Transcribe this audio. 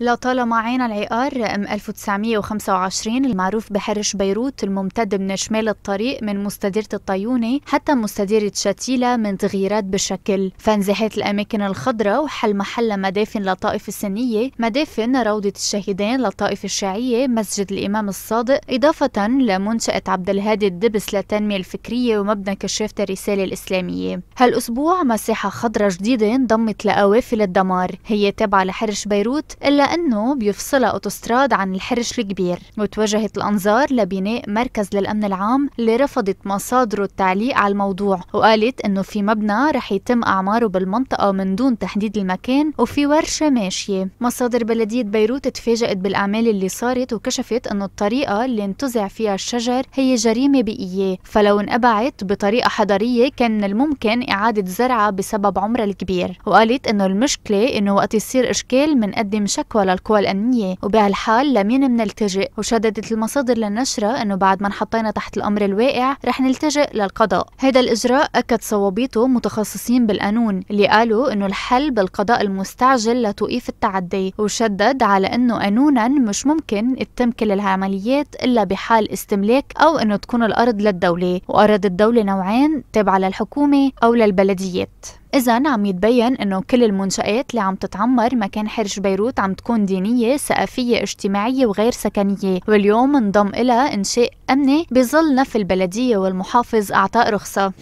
لطالما عين العقار ام 1925 المعروف بحرش بيروت الممتد من شمال الطريق من مستديرة الطيونة حتى مستديرة شتيلة من تغييرات بشكل فانزاحت الأماكن الخضراء وحل محل مدافن للطائفة السنية مدافن روضة الشهيدين للطائفة الشيعية مسجد الإمام الصادق إضافة لمنشأة عبد الهادي الدبس للتنمية الفكرية ومبنى كشافة الرسالة الإسلامية هالأسبوع مساحة خضراء جديدة انضمت لقوافل الدمار هي تابعة لحرش بيروت إلا أنه بيفصلها أوتوستراد عن الحرش الكبير وتوجهت الأنظار لبناء مركز للأمن العام اللي رفضت مصادره التعليق على الموضوع وقالت أنه في مبنى رح يتم أعماره بالمنطقة من دون تحديد المكان وفي ورشة ماشية مصادر بلدية بيروت تفاجأت بالأعمال اللي صارت وكشفت أنه الطريقة اللي انتزع فيها الشجر هي جريمة بيئية فلو انقبعت بطريقة حضرية كان من الممكن إعادة زرعها بسبب عمرها الكبير وقالت أنه المشكلة أنه وقت يصير إشكال منقدم شكوى الشكوى للقوى الأمنية وبهالحال لمين بنلتجئ وشددت المصادر للنشرة أنه بعد ما انحطينا تحت الأمر الواقع رح نلتجئ للقضاء هذا الإجراء أكد صوابيته متخصصين بالقانون اللي قالوا أنه الحل بالقضاء المستعجل لتوقيف التعدي وشدد على أنه قانونا مش ممكن تتم كل العمليات إلا بحال استملاك أو أنه تكون الأرض للدولة وارض الدولة نوعين تابعة للحكومة أو للبلديات إذا عم يتبين إنه كل المنشآت اللي عم تتعمر مكان حرج بيروت عم تكون دينية، ثقافية، اجتماعية وغير سكنية، واليوم انضم إلى إنشاء أمني بظل نفي البلدية والمحافظ أعطاء رخصة.